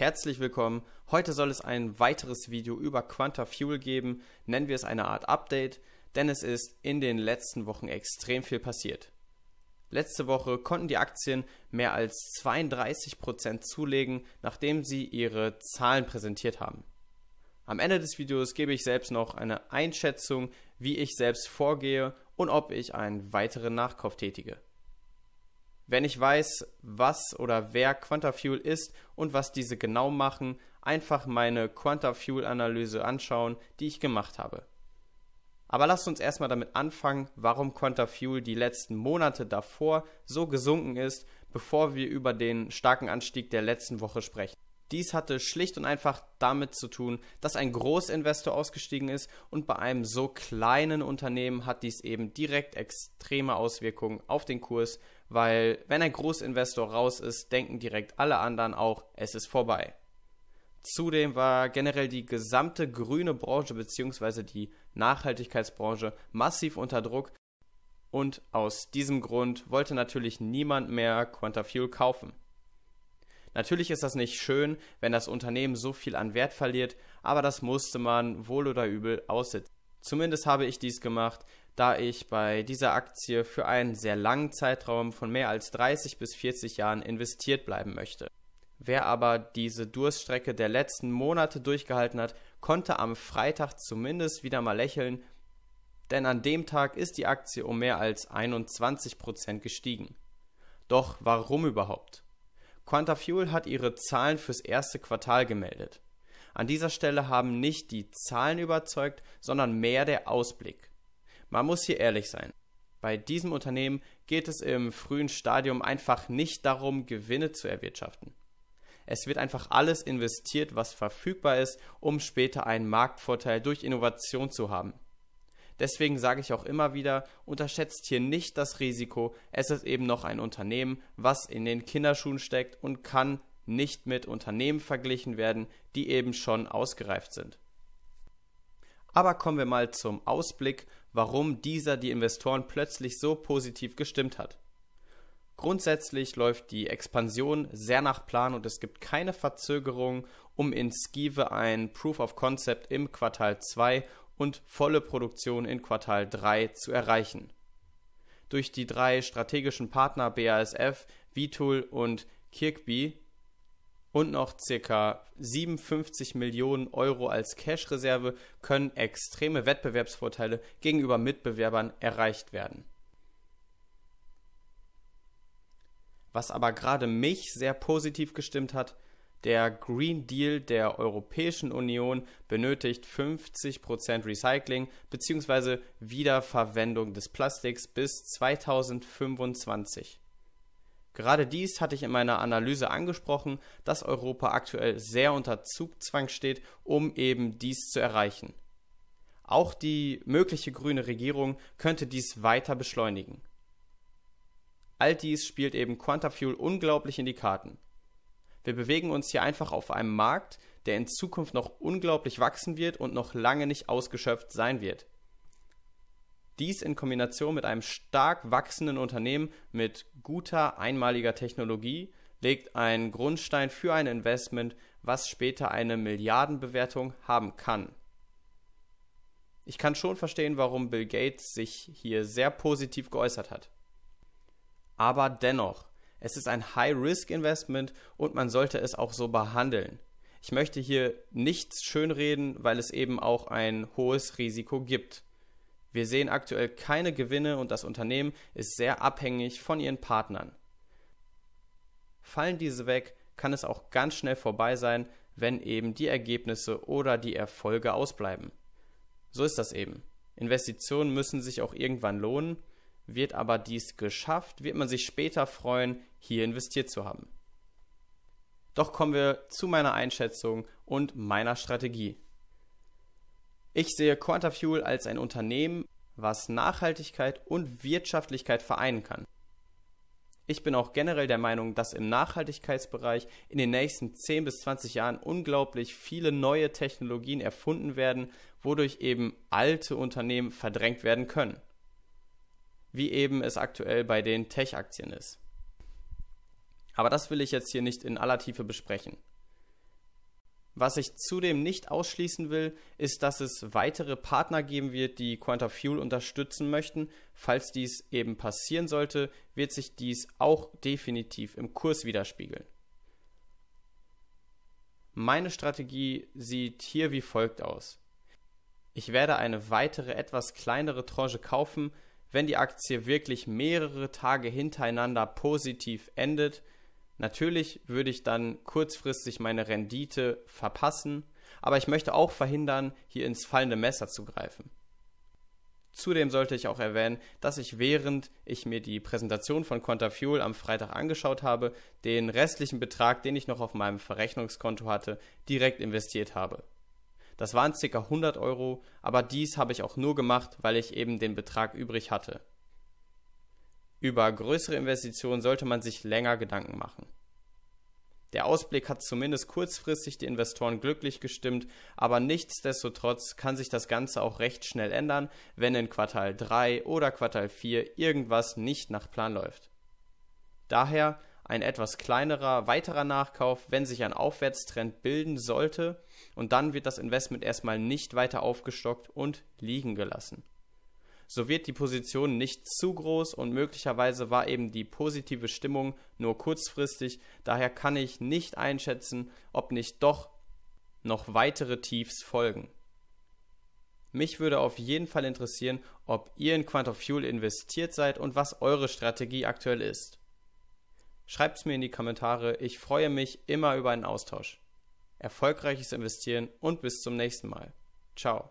Herzlich willkommen. Heute soll es ein weiteres Video über Quanta Fuel geben. Nennen wir es eine Art Update, denn es ist in den letzten Wochen extrem viel passiert. Letzte Woche konnten die Aktien mehr als 32% zulegen, nachdem sie ihre Zahlen präsentiert haben. Am Ende des Videos gebe ich selbst noch eine Einschätzung, wie ich selbst vorgehe und ob ich einen weiteren Nachkauf tätige wenn ich weiß, was oder wer Quantafuel ist und was diese genau machen, einfach meine Quantafuel-Analyse anschauen, die ich gemacht habe. Aber lasst uns erstmal damit anfangen, warum Quantafuel die letzten Monate davor so gesunken ist, bevor wir über den starken Anstieg der letzten Woche sprechen. Dies hatte schlicht und einfach damit zu tun, dass ein Großinvestor ausgestiegen ist und bei einem so kleinen Unternehmen hat dies eben direkt extreme Auswirkungen auf den Kurs, weil wenn ein Großinvestor raus ist, denken direkt alle anderen auch, es ist vorbei. Zudem war generell die gesamte grüne Branche bzw. die Nachhaltigkeitsbranche massiv unter Druck und aus diesem Grund wollte natürlich niemand mehr Quantafuel kaufen. Natürlich ist das nicht schön, wenn das Unternehmen so viel an Wert verliert, aber das musste man wohl oder übel aussitzen. Zumindest habe ich dies gemacht, da ich bei dieser Aktie für einen sehr langen Zeitraum von mehr als 30 bis 40 Jahren investiert bleiben möchte. Wer aber diese Durststrecke der letzten Monate durchgehalten hat, konnte am Freitag zumindest wieder mal lächeln, denn an dem Tag ist die Aktie um mehr als 21% Prozent gestiegen. Doch warum überhaupt? Quantafuel hat ihre Zahlen fürs erste Quartal gemeldet. An dieser Stelle haben nicht die Zahlen überzeugt, sondern mehr der Ausblick. Man muss hier ehrlich sein. Bei diesem Unternehmen geht es im frühen Stadium einfach nicht darum, Gewinne zu erwirtschaften. Es wird einfach alles investiert, was verfügbar ist, um später einen Marktvorteil durch Innovation zu haben. Deswegen sage ich auch immer wieder, unterschätzt hier nicht das Risiko. Es ist eben noch ein Unternehmen, was in den Kinderschuhen steckt und kann nicht mit Unternehmen verglichen werden, die eben schon ausgereift sind. Aber kommen wir mal zum Ausblick, warum dieser die Investoren plötzlich so positiv gestimmt hat. Grundsätzlich läuft die Expansion sehr nach Plan und es gibt keine Verzögerung, um in Skive ein Proof of Concept im Quartal 2 und volle Produktion in Quartal 3 zu erreichen. Durch die drei strategischen Partner BASF, Vitul und Kirkby und noch ca. 57 Millionen Euro als Cash-Reserve können extreme Wettbewerbsvorteile gegenüber Mitbewerbern erreicht werden. Was aber gerade mich sehr positiv gestimmt hat, der Green Deal der Europäischen Union benötigt 50% Recycling bzw. Wiederverwendung des Plastiks bis 2025. Gerade dies hatte ich in meiner Analyse angesprochen, dass Europa aktuell sehr unter Zugzwang steht, um eben dies zu erreichen. Auch die mögliche grüne Regierung könnte dies weiter beschleunigen. All dies spielt eben Quantafuel unglaublich in die Karten. Wir bewegen uns hier einfach auf einem Markt, der in Zukunft noch unglaublich wachsen wird und noch lange nicht ausgeschöpft sein wird. Dies in Kombination mit einem stark wachsenden Unternehmen mit guter einmaliger Technologie legt einen Grundstein für ein Investment, was später eine Milliardenbewertung haben kann. Ich kann schon verstehen, warum Bill Gates sich hier sehr positiv geäußert hat. Aber dennoch, es ist ein High-Risk-Investment und man sollte es auch so behandeln. Ich möchte hier nichts schönreden, weil es eben auch ein hohes Risiko gibt. Wir sehen aktuell keine Gewinne und das Unternehmen ist sehr abhängig von ihren Partnern. Fallen diese weg, kann es auch ganz schnell vorbei sein, wenn eben die Ergebnisse oder die Erfolge ausbleiben. So ist das eben. Investitionen müssen sich auch irgendwann lohnen wird aber dies geschafft, wird man sich später freuen, hier investiert zu haben. Doch kommen wir zu meiner Einschätzung und meiner Strategie. Ich sehe Quantafuel als ein Unternehmen, was Nachhaltigkeit und Wirtschaftlichkeit vereinen kann. Ich bin auch generell der Meinung, dass im Nachhaltigkeitsbereich in den nächsten 10 bis 20 Jahren unglaublich viele neue Technologien erfunden werden, wodurch eben alte Unternehmen verdrängt werden können wie eben es aktuell bei den Tech-Aktien ist. Aber das will ich jetzt hier nicht in aller Tiefe besprechen. Was ich zudem nicht ausschließen will, ist, dass es weitere Partner geben wird, die Quanta Fuel unterstützen möchten. Falls dies eben passieren sollte, wird sich dies auch definitiv im Kurs widerspiegeln. Meine Strategie sieht hier wie folgt aus. Ich werde eine weitere etwas kleinere Tranche kaufen, wenn die Aktie wirklich mehrere Tage hintereinander positiv endet. Natürlich würde ich dann kurzfristig meine Rendite verpassen, aber ich möchte auch verhindern, hier ins fallende Messer zu greifen. Zudem sollte ich auch erwähnen, dass ich während ich mir die Präsentation von Quantafuel am Freitag angeschaut habe, den restlichen Betrag, den ich noch auf meinem Verrechnungskonto hatte, direkt investiert habe. Das waren ca. 100 Euro, aber dies habe ich auch nur gemacht, weil ich eben den Betrag übrig hatte. Über größere Investitionen sollte man sich länger Gedanken machen. Der Ausblick hat zumindest kurzfristig die Investoren glücklich gestimmt, aber nichtsdestotrotz kann sich das Ganze auch recht schnell ändern, wenn in Quartal 3 oder Quartal 4 irgendwas nicht nach Plan läuft. Daher ein etwas kleinerer, weiterer Nachkauf, wenn sich ein Aufwärtstrend bilden sollte und dann wird das Investment erstmal nicht weiter aufgestockt und liegen gelassen. So wird die Position nicht zu groß und möglicherweise war eben die positive Stimmung nur kurzfristig, daher kann ich nicht einschätzen, ob nicht doch noch weitere Tiefs folgen. Mich würde auf jeden Fall interessieren, ob ihr in Fuel investiert seid und was eure Strategie aktuell ist. Schreibt es mir in die Kommentare. Ich freue mich immer über einen Austausch. Erfolgreiches Investieren und bis zum nächsten Mal. Ciao.